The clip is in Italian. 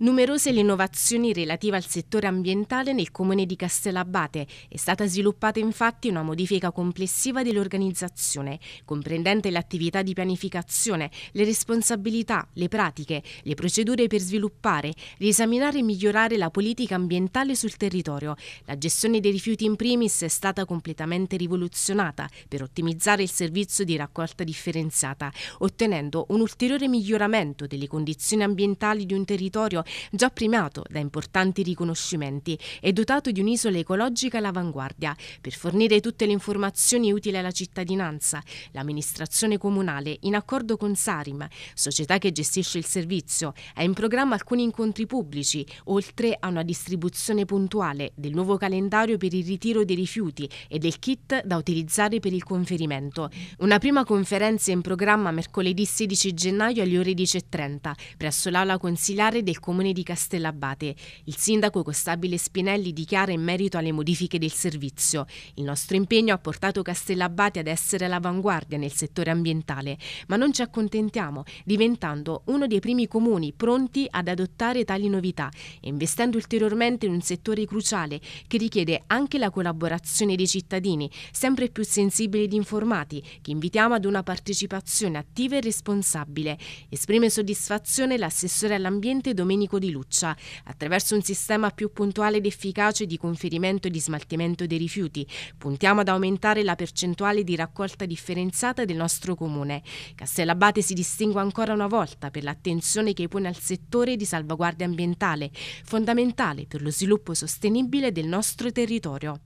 Numerose le innovazioni relative al settore ambientale nel comune di Castellabate. È stata sviluppata infatti una modifica complessiva dell'organizzazione, comprendente l'attività di pianificazione, le responsabilità, le pratiche, le procedure per sviluppare, riesaminare e migliorare la politica ambientale sul territorio. La gestione dei rifiuti in primis è stata completamente rivoluzionata per ottimizzare il servizio di raccolta differenziata, ottenendo un ulteriore miglioramento delle condizioni ambientali di un territorio già primato da importanti riconoscimenti e dotato di un'isola ecologica all'avanguardia per fornire tutte le informazioni utili alla cittadinanza. L'amministrazione comunale, in accordo con Sarim, società che gestisce il servizio, ha in programma alcuni incontri pubblici, oltre a una distribuzione puntuale del nuovo calendario per il ritiro dei rifiuti e del kit da utilizzare per il conferimento. Una prima conferenza è in programma mercoledì 16 gennaio alle ore 10.30 presso l'ala consigliare del Comune comune di Castellabate. Il sindaco Costabile Spinelli dichiara in merito alle modifiche del servizio. Il nostro impegno ha portato Castellabate ad essere all'avanguardia nel settore ambientale, ma non ci accontentiamo, diventando uno dei primi comuni pronti ad adottare tali novità e investendo ulteriormente in un settore cruciale che richiede anche la collaborazione dei cittadini, sempre più sensibili ed informati, che invitiamo ad una partecipazione attiva e responsabile. Esprime soddisfazione l'assessore all'ambiente Domenico tecnico di Luccia, attraverso un sistema più puntuale ed efficace di conferimento e di smaltimento dei rifiuti. Puntiamo ad aumentare la percentuale di raccolta differenziata del nostro comune. Castellabate si distingue ancora una volta per l'attenzione che pone al settore di salvaguardia ambientale, fondamentale per lo sviluppo sostenibile del nostro territorio.